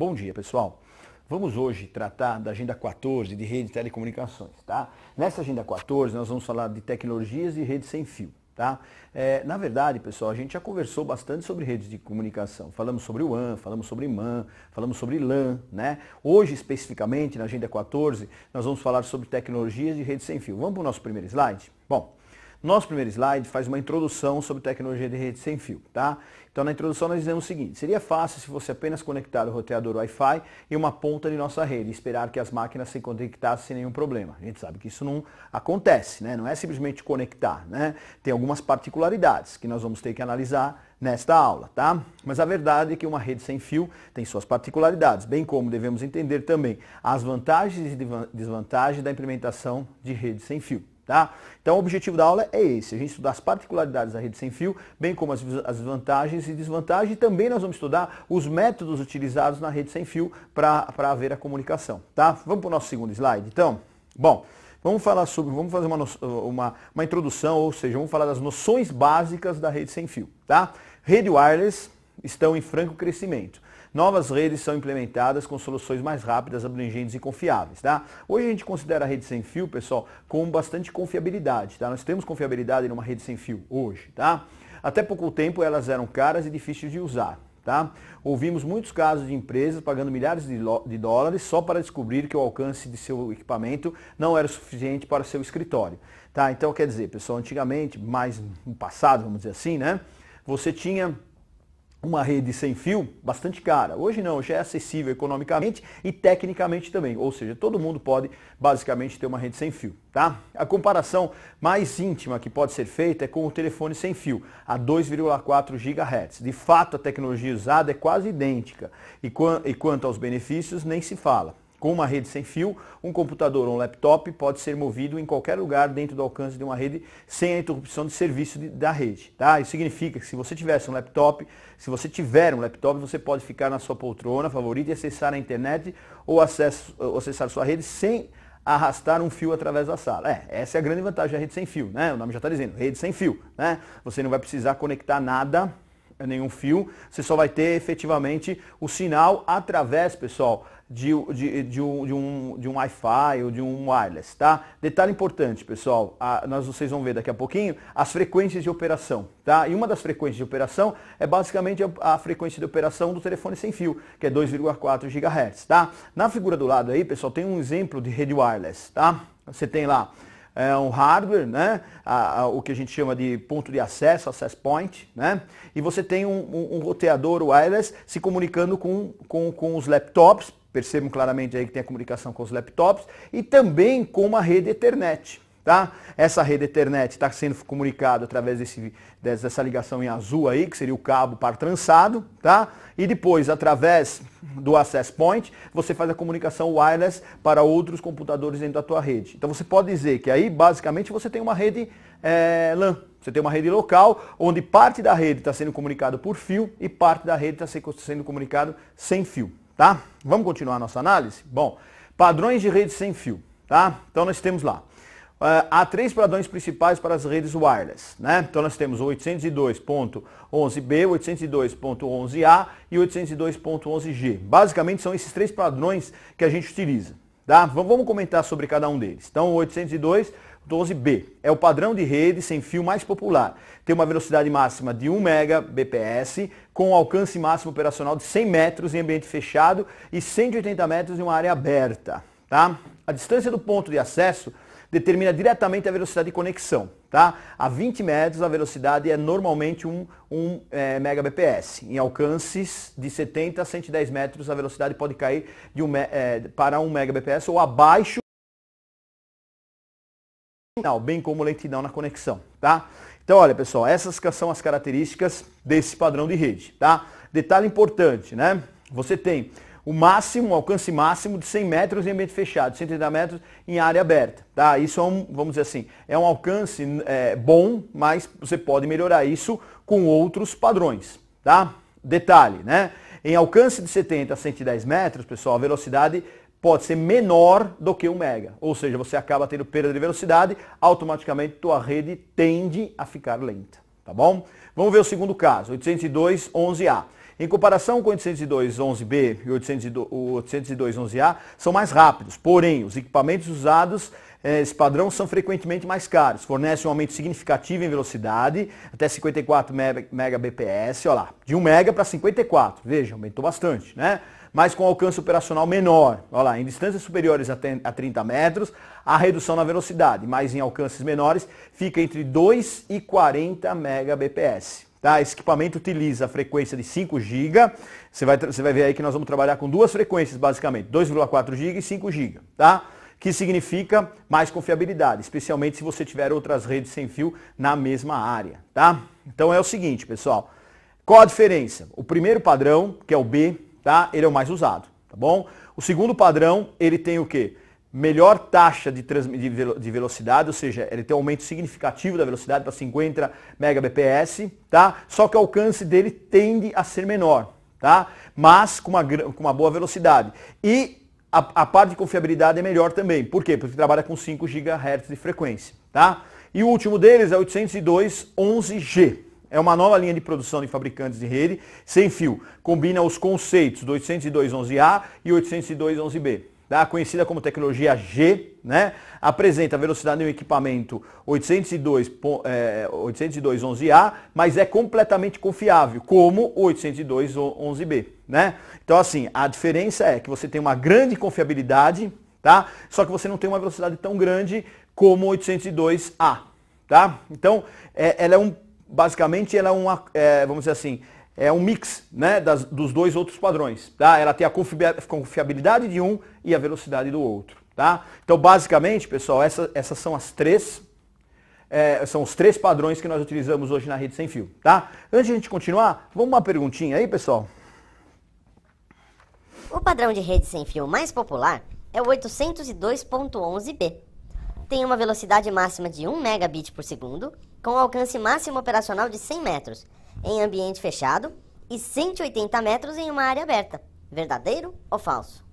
Bom dia, pessoal. Vamos hoje tratar da Agenda 14 de rede de telecomunicações, tá? Nessa Agenda 14 nós vamos falar de tecnologias e redes sem fio, tá? É, na verdade, pessoal, a gente já conversou bastante sobre redes de comunicação. Falamos sobre WAN, falamos sobre MAN, falamos sobre LAN, né? Hoje, especificamente, na Agenda 14, nós vamos falar sobre tecnologias de redes sem fio. Vamos para o nosso primeiro slide? Bom, nosso primeiro slide faz uma introdução sobre tecnologia de rede sem fio, tá? Então, na introdução nós dizemos o seguinte, seria fácil se fosse apenas conectar o roteador Wi-Fi e uma ponta de nossa rede, e esperar que as máquinas se conectassem sem nenhum problema. A gente sabe que isso não acontece, né? Não é simplesmente conectar, né? Tem algumas particularidades que nós vamos ter que analisar nesta aula, tá? Mas a verdade é que uma rede sem fio tem suas particularidades, bem como devemos entender também as vantagens e desvantagens da implementação de rede sem fio. Tá? Então o objetivo da aula é esse, a gente estudar as particularidades da rede sem fio, bem como as, as vantagens e desvantagens, e também nós vamos estudar os métodos utilizados na rede sem fio para haver a comunicação. Tá? Vamos para o nosso segundo slide, então? Bom, vamos falar sobre, vamos fazer uma, uma, uma introdução, ou seja, vamos falar das noções básicas da rede sem fio. Tá? Rede wireless estão em franco crescimento. Novas redes são implementadas com soluções mais rápidas, abrangentes e confiáveis, tá? Hoje a gente considera a rede sem fio, pessoal, com bastante confiabilidade, tá? Nós temos confiabilidade numa rede sem fio hoje, tá? Até pouco tempo elas eram caras e difíceis de usar. Tá? Ouvimos muitos casos de empresas pagando milhares de, de, dólares só para descobrir que o alcance de seu equipamento não era suficiente para seu escritório. Tá? Então, quer dizer, pessoal, antigamente, mais no passado, vamos dizer assim, né? Você tinha uma rede sem fio bastante cara. Hoje não, já é acessível economicamente e tecnicamente também. Ou seja, todo mundo pode basicamente ter uma rede sem fio, tá? A comparação mais íntima que pode ser feita é com o telefone sem fio, a 2,4 GHz. De fato, a tecnologia usada é quase idêntica e quanto aos benefícios nem se fala. Com uma rede sem fio, um computador ou um laptop pode ser movido em qualquer lugar dentro do alcance de uma rede sem a interrupção de serviço de, da rede. Tá? Isso significa que se você tivesse um laptop, se você tiver um laptop, você pode ficar na sua poltrona favorita e acessar a internet ou, acesso, ou acessar sua rede sem arrastar um fio através da sala. É, essa é a grande vantagem da rede sem fio, né? O nome já está dizendo, rede sem fio, né? Você não vai precisar conectar nada nenhum fio, você só vai ter efetivamente o sinal através, pessoal, de, de, de, um, de, um, de um Wi-Fi ou de um wireless, tá? Detalhe importante, pessoal, a, nós vocês vão ver daqui a pouquinho as frequências de operação, tá? E uma das frequências de operação é basicamente a, a frequência de operação do telefone sem fio, que é 2,4 GHz, tá? Na figura do lado aí, pessoal, tem um exemplo de rede wireless, tá? Você tem lá é um hardware, né? A, a, o que a gente chama de ponto de acesso, access point, né? e você tem um, um, um roteador wireless se comunicando com, com, com os laptops Percebam claramente aí que tem a comunicação com os laptops e também com uma rede Ethernet. Tá? Essa rede Ethernet está sendo comunicada através desse, dessa ligação em azul aí, que seria o cabo par trançado, tá? E depois, através do access point, você faz a comunicação wireless para outros computadores dentro da tua rede. Então você pode dizer que aí, basicamente, você tem uma rede é, LAN. Você tem uma rede local, onde parte da rede está sendo comunicado por fio e parte da rede está sendo comunicado sem fio tá? Vamos continuar nossa análise? Bom, padrões de redes sem fio, tá? Então nós temos lá, eh, há três padrões principais para as redes wireless, né? Então nós temos o 802.11b, 802.11a e 802.11g. Basicamente são esses três padrões que a gente utiliza, tá? Vamos comentar sobre cada um deles. Então o 802 12B. É o padrão de rede sem fio mais popular. Tem uma velocidade máxima de 1 Mbps, com alcance máximo operacional de 100 metros em ambiente fechado e 180 metros em uma área aberta. Tá? A distância do ponto de acesso determina diretamente a velocidade de conexão. Tá? A 20 metros, a velocidade é normalmente 1, 1 é, Em alcances de 70 a 110 metros, a velocidade pode cair de um é, para 1 Mbps ou abaixo bem como lentidão na conexão, tá? Então, olha, pessoal, essas são as características desse padrão de rede, tá? Detalhe importante, né? Você tem o máximo, o alcance máximo de 100 metros em ambiente fechado, 130 metros em área aberta, tá? Isso é um, vamos dizer assim, é um alcance é, bom, mas você pode melhorar isso com outros padrões, tá? Detalhe, né? Em alcance de 70 a 110 metros, pessoal, a velocidade pode ser menor do que 1 mega. Ou seja, você acaba tendo perda de velocidade, automaticamente tua rede tende a ficar lenta, tá bom? Vamos ver o segundo caso, 802.11a. Em comparação com 802.11b e 802.11a, são mais rápidos, porém, os equipamentos usados eh, esse padrão são frequentemente mais caros, fornecem um aumento significativo em velocidade, até 54 megabps, olha lá, de 1 mega para 54, veja, aumentou bastante, né? mas com alcance operacional menor. Olha lá, em distâncias superiores a 30 metros, a redução na velocidade, mas em alcances menores fica entre 2 e 40 Mbps. Tá? Esse equipamento utiliza a frequência de 5 GB. Você vai, você vai ver aí que nós vamos trabalhar com duas frequências, basicamente, 2,4 GB e 5 GB. Tá? Que significa mais confiabilidade, especialmente se você tiver outras redes sem fio na mesma área. Tá? Então é o seguinte, pessoal. Qual a diferença? O primeiro padrão, que é o B, tá? Ele é o mais usado, tá bom? O segundo padrão, ele tem o quê? Melhor taxa de, de velocidade, ou seja, ele tem um aumento significativo da velocidade para 50 Mbps, tá? Só que o alcance dele tende a ser menor, tá? Mas com uma, com uma boa velocidade. E a, a, parte de confiabilidade é melhor também. Por quê? Porque trabalha com 5 GHz de frequência, tá? E o último deles é o 802.11G, é uma nova linha de produção de fabricantes de rede sem fio. Combina os conceitos do 802.11a e 802.11b. da tá? Conhecida como tecnologia G, né? apresenta velocidade no equipamento 802.11a, é, mas é completamente confiável, como o 802.11b. Né? Então, assim, a diferença é que você tem uma grande confiabilidade, tá? só que você não tem uma velocidade tão grande como 802A. Tá? Então, é, ela é um basicamente ela é uma, é, vamos dizer assim, é um mix né, das, dos dois outros padrões. Tá? Ela tem a confiabilidade de um e a velocidade do outro. Tá? Então, basicamente, pessoal, essa, essas são as três, é, são os três padrões que nós utilizamos hoje na rede sem fio. Tá? Antes de a gente continuar, vamos uma perguntinha aí, pessoal. O padrão de rede sem fio mais popular é o 802.11b tem uma velocidade máxima de 1 megabit por segundo, com alcance máximo operacional de 100 metros, em ambiente fechado, e 180 metros em uma área aberta. Verdadeiro ou falso?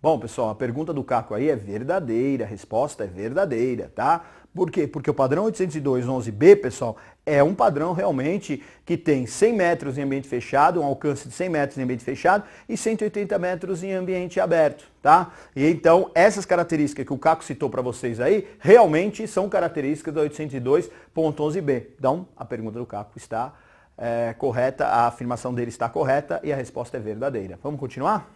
Bom, pessoal, a pergunta do Caco aí é verdadeira, a resposta é verdadeira, tá? Por quê? Porque o padrão 802.11b, pessoal, é um padrão realmente que tem 100 metros em ambiente fechado, um alcance de 100 metros em ambiente fechado e 180 metros em ambiente aberto, tá? E então, essas características que o Caco citou para vocês aí, realmente são características do 802.11b. Então, a pergunta do Caco está é, correta, a afirmação dele está correta e a resposta é verdadeira. Vamos continuar?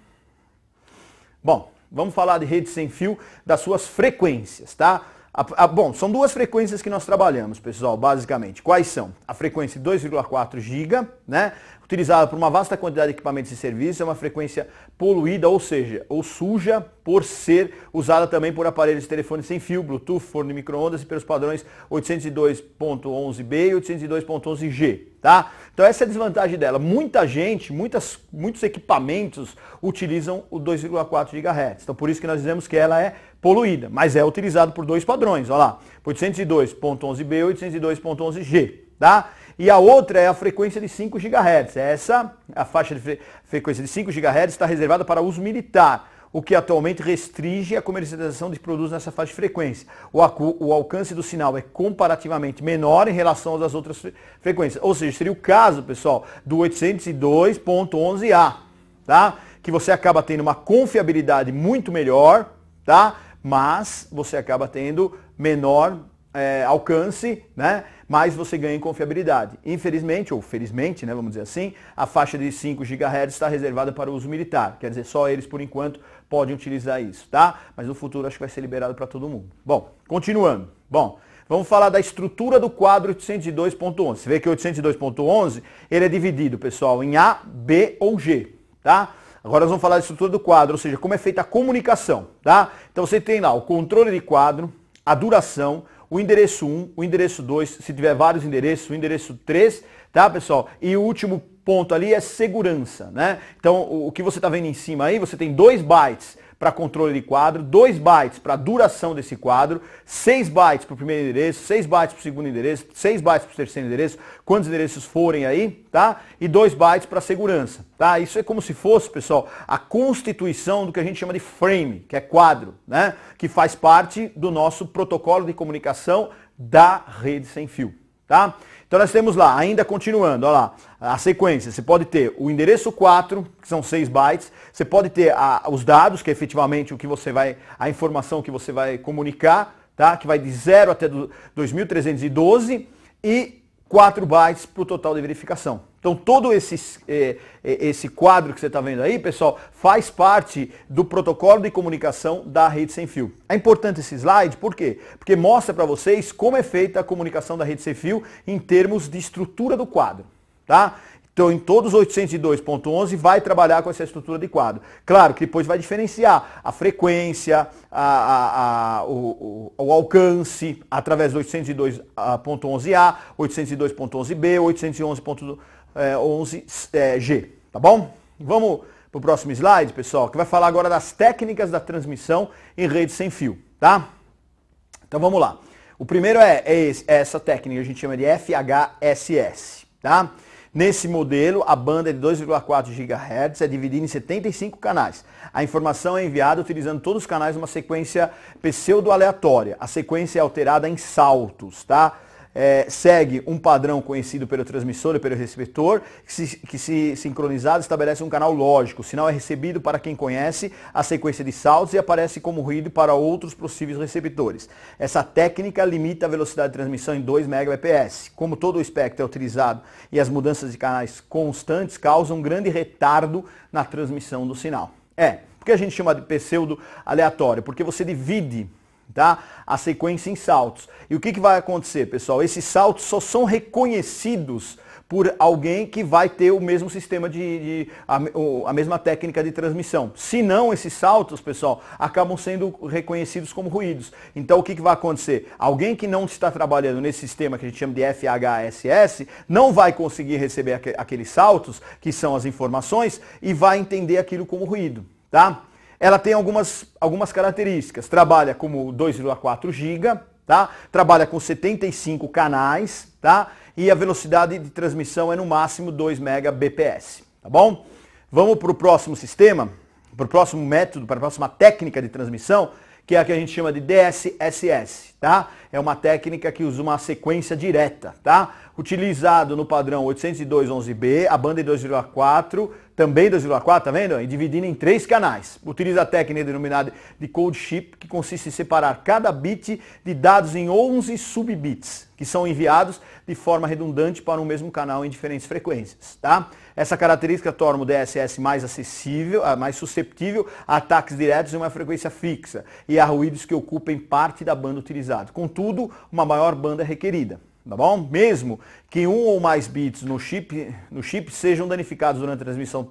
Bom, vamos falar de rede sem fio, das suas frequências, tá? A, a, bom, são duas frequências que nós trabalhamos, pessoal, basicamente. Quais são? A frequência 2,4 GB, né? utilizada por uma vasta quantidade de equipamentos e serviços, é uma frequência poluída, ou seja, ou suja, por ser usada também por aparelhos de telefone sem fio, Bluetooth, forno de microondas e pelos padrões 802.11b e 802.11g. Tá? Então essa é a desvantagem dela. Muita gente, muitas, muitos equipamentos utilizam o 2,4 GHz. Então por isso que nós dizemos que ela é poluída, mas é utilizado por dois padrões, olha lá, 802.11b e 802.11g, tá? e a outra é a frequência de 5 GHz. Essa, a faixa de frequência de 5 GHz, está reservada para uso militar o que atualmente restringe a comercialização de produtos nessa faixa de frequência. O, o, alcance do sinal é comparativamente menor em relação às outras fre frequências. Ou seja, seria o caso, pessoal, do 802.11a, tá? Que você acaba tendo uma confiabilidade muito melhor, tá? Mas você acaba tendo menor é, alcance, né? mais você ganha em confiabilidade. Infelizmente, ou felizmente, né, vamos dizer assim, a faixa de 5 GHz está reservada para uso militar. Quer dizer, só eles, por enquanto, podem utilizar isso, tá? Mas no futuro acho que vai ser liberado para todo mundo. Bom, continuando. Bom, Vamos falar da estrutura do quadro 802.11. Você vê que 802.11 ele é dividido, pessoal, em A, B ou G, tá? Agora nós vamos falar da estrutura do quadro, ou seja, como é feita a comunicação, tá? Então você tem lá o controle de quadro, a duração, o endereço 1, o endereço 2, se tiver vários endereços, o endereço 3, tá, pessoal? E o último ponto ali é segurança, né? Então, o que você está vendo em cima aí, você tem dois bytes para controle de quadro, 2 bytes para duração desse quadro, 6 bytes para o primeiro endereço, 6 bytes para o segundo endereço, 6 bytes para o terceiro endereço, quantos endereços forem aí, tá? E 2 bytes para segurança, tá? Isso é como se fosse, pessoal, a constituição do que a gente chama de frame, que é quadro, né? Que faz parte do nosso protocolo de comunicação da rede sem fio, tá? Então nós temos lá, ainda continuando, olha lá, a sequência. Você pode ter o endereço 4, que são 6 bytes, você pode ter a, os dados, que é efetivamente o que você vai, a informação que você vai comunicar, tá? que vai de 0 até 2312, e 4 bytes para o total de verificação. Então todo esse, é, é, esse quadro que você está vendo aí, pessoal, faz parte do protocolo de comunicação da rede sem fio. É importante esse slide, por quê? Porque mostra para vocês como é feita a comunicação da rede sem fio em termos de estrutura do quadro. Tá? Então, em todos os 802.11 vai trabalhar com essa estrutura de quadro. Claro que depois vai diferenciar a frequência, a, a, a, o, o, o, alcance, através do 802.11a, 802.11b, 811.11g, tá bom? Vamos para o próximo slide, pessoal, que vai falar agora das técnicas da transmissão em rede sem fio, tá? Então, vamos lá. O primeiro é, é, é essa técnica, a gente chama de FHSS, tá? Nesse modelo, a banda é de 2,4 GHz é dividida em 75 canais. A informação é enviada utilizando todos os canais uma sequência pseudo-aleatória. A sequência é alterada em saltos, tá? é, segue um padrão conhecido pelo transmissor e pelo receptor, que se, que se sincronizado estabelece um canal lógico. O sinal é recebido para quem conhece a sequência de saltos e aparece como ruído para outros possíveis receptores. Essa técnica limita a velocidade de transmissão em 2 Mbps. Como todo o espectro é utilizado e as mudanças de canais constantes causam um grande retardo na transmissão do sinal. É, por que a gente chama de pseudo aleatório? Porque você divide tá? A sequência em saltos. E o que, que vai acontecer, pessoal? Esses saltos só são reconhecidos por alguém que vai ter o mesmo sistema de, de a, a, mesma técnica de transmissão. Se não, esses saltos, pessoal, acabam sendo reconhecidos como ruídos. Então o que, que vai acontecer? Alguém que não está trabalhando nesse sistema que a gente chama de FHSS não vai conseguir receber aqu aqueles saltos, que são as informações, e vai entender aquilo como ruído. Tá? ela tem algumas, algumas características. Trabalha como 2,4 GB, tá? Trabalha com 75 canais, tá? E a velocidade de transmissão é no máximo 2 Mbps, tá bom? Vamos para o próximo sistema, para o próximo método, para a próxima técnica de transmissão, que é a que a gente chama de DSSS tá? É uma técnica que usa uma sequência direta, tá? Utilizado no padrão 802.11b, a banda é 2,4, também 2,4, tá vendo? E dividindo em três canais. Utiliza a técnica denominada de code chip, que consiste em separar cada bit de dados em 11 subbits, que são enviados de forma redundante para um mesmo canal em diferentes frequências, tá? Essa característica torna o DSS mais acessível, ah, mais susceptível a ataques diretos em uma frequência fixa e a ruídos que ocupem parte da banda utilizada realizado. Contudo, uma maior banda é requerida. Tá bom? Mesmo que um ou mais bits no chip, no chip sejam danificados durante a transmissão,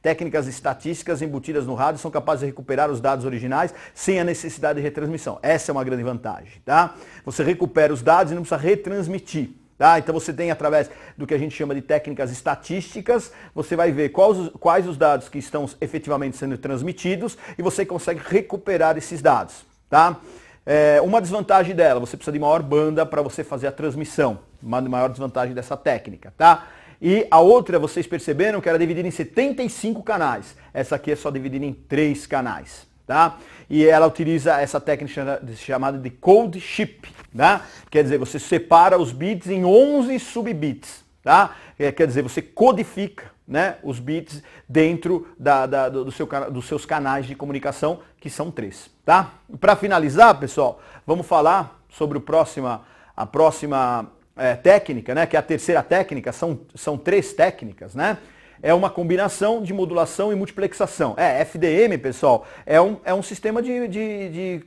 técnicas estatísticas embutidas no rádio são capazes de recuperar os dados originais sem a necessidade de retransmissão. Essa é uma grande vantagem. Tá? Você recupera os dados e não precisa retransmitir. Tá? Então você tem através do que a gente chama de técnicas estatísticas, você vai ver quais, quais os dados que estão efetivamente sendo transmitidos e você consegue recuperar esses dados. Tá? É, uma desvantagem dela, você precisa de maior banda para você fazer a transmissão. Uma maior desvantagem dessa técnica, tá? E a outra, vocês perceberam que era dividida em 75 canais. Essa aqui é só dividida em 3 canais, tá? E ela utiliza essa técnica chamada de cold chip, tá? Quer dizer, você separa os bits em 11 subbits, tá? É, quer dizer, você codifica né, os bits dentro da, da, do seu, dos seus canais de comunicação, que são três. Tá? Para finalizar, pessoal, vamos falar sobre o próxima, a próxima é, técnica, né, que é a terceira técnica, são, são três técnicas, né? É uma combinação de modulação e multiplexação. É, FDM, pessoal, é um, é um sistema de, de, de,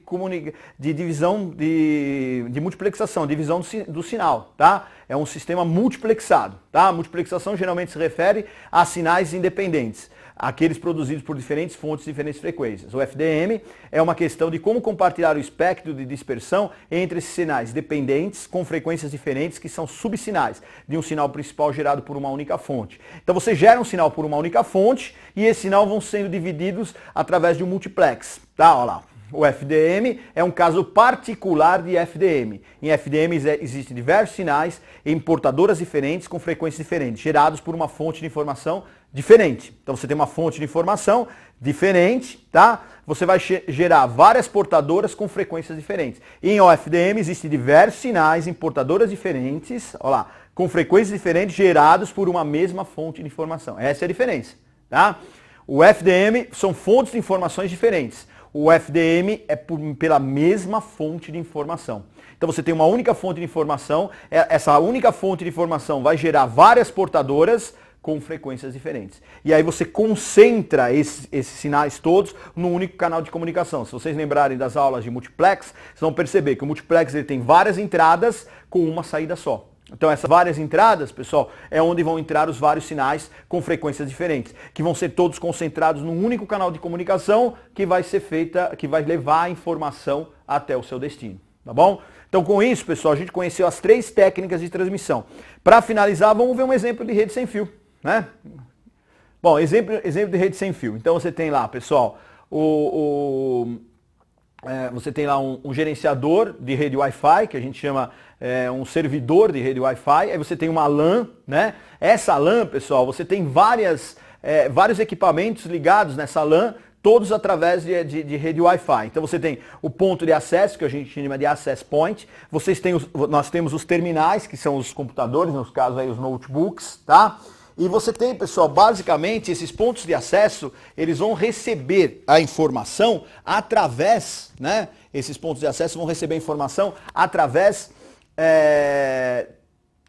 de divisão de, de multiplexação, divisão do, do sinal, tá? é um sistema multiplexado. Tá? A multiplexação geralmente se refere a sinais independentes, aqueles produzidos por diferentes fontes e diferentes frequências. O FDM é uma questão de como compartilhar o espectro de dispersão entre esses sinais dependentes com frequências diferentes que são subsinais de um sinal principal gerado por uma única fonte. Então você gera um sinal por uma única fonte e esse sinal vão sendo divididos através de um multiplex. Tá, olha lá. O FDM é um caso particular de FDM. Em FDM existem diversos sinais em portadoras diferentes com frequências diferentes, gerados por uma fonte de informação diferente. Então você tem uma fonte de informação diferente, tá? Você vai gerar várias portadoras com frequências diferentes. Em OFDM existem diversos sinais em portadoras diferentes, olha lá, com frequências diferentes gerados por uma mesma fonte de informação. Essa é a diferença, tá? O FDM são fontes de informações diferentes. O FDM é por, pela mesma fonte de informação. Então você tem uma única fonte de informação, é, essa única fonte de informação vai gerar várias portadoras com frequências diferentes. E aí você concentra esses, esses sinais todos num único canal de comunicação. Se vocês lembrarem das aulas de multiplex, vocês vão perceber que o multiplex ele tem várias entradas com uma saída só. Então essas várias entradas, pessoal, é onde vão entrar os vários sinais com frequências diferentes, que vão ser todos concentrados num único canal de comunicação que vai ser feita, que vai levar a informação até o seu destino, tá bom? Então com isso, pessoal, a gente conheceu as três técnicas de transmissão. Para finalizar, vamos ver um exemplo de rede sem fio, né? Bom, exemplo, exemplo de rede sem fio. Então você tem lá, pessoal, o, o é, você tem lá um, um gerenciador de rede Wi-Fi, que a gente chama é, um servidor de rede Wi-Fi, aí você tem uma LAN, né? Essa LAN, pessoal, você tem várias, é, vários equipamentos ligados nessa LAN, todos através de, de, de rede Wi-Fi. Então você tem o ponto de acesso, que a gente chama de access point, vocês têm os, nós temos os terminais, que são os computadores, nos casos aí os notebooks, tá? E você tem, pessoal, basicamente esses pontos de acesso, eles vão receber a informação através, né? Esses pontos de acesso vão receber a informação através é,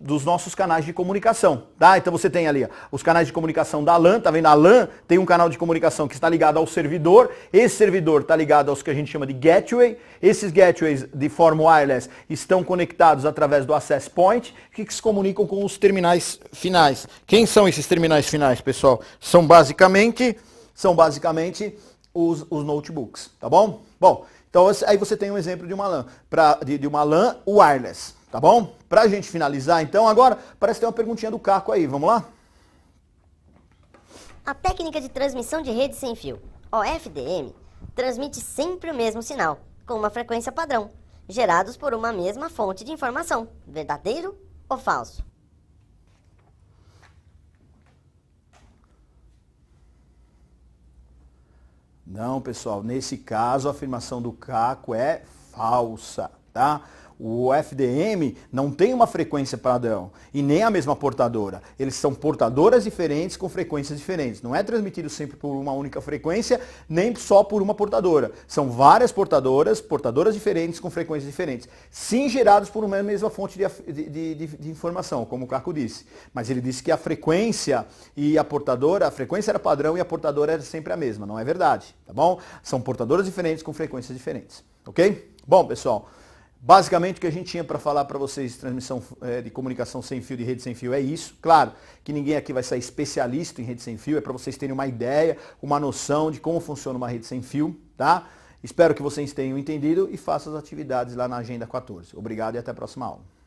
dos nossos canais de comunicação, tá? Então você tem ali os canais de comunicação da LAN, tá vendo? A LAN tem um canal de comunicação que está ligado ao servidor, esse servidor está ligado aos que a gente chama de gateway, esses gateways de forma wireless estão conectados através do access point, que se comunicam com os terminais finais. Quem são esses terminais finais, pessoal? São basicamente, são basicamente os, os notebooks, tá bom? Bom, então aí você tem um exemplo de uma LAN, pra, de, de uma LAN wireless. Tá bom? Pra gente finalizar, então, agora, parece que tem uma perguntinha do Caco aí, vamos lá? A técnica de transmissão de rede sem fio, OFDM, transmite sempre o mesmo sinal, com uma frequência padrão, gerados por uma mesma fonte de informação, verdadeiro ou falso? Não, pessoal, nesse caso a afirmação do Caco é falsa, tá? O FDM não tem uma frequência padrão e nem a mesma portadora. Eles são portadoras diferentes com frequências diferentes. Não é transmitido sempre por uma única frequência, nem só por uma portadora. São várias portadoras, portadoras diferentes com frequências diferentes. Sim, gerados por uma mesma fonte de, de, de, de informação, como o Caco disse. Mas ele disse que a frequência e a portadora, a frequência era padrão e a portadora era sempre a mesma. Não é verdade, tá bom? São portadoras diferentes com frequências diferentes. Ok? Bom, pessoal, Basicamente o que a gente tinha para falar para vocês de transmissão é, de comunicação sem fio, de rede sem fio, é isso. Claro que ninguém aqui vai sair especialista em rede sem fio, é para vocês terem uma ideia, uma noção de como funciona uma rede sem fio, tá? Espero que vocês tenham entendido e façam as atividades lá na Agenda 14. Obrigado e até a próxima aula.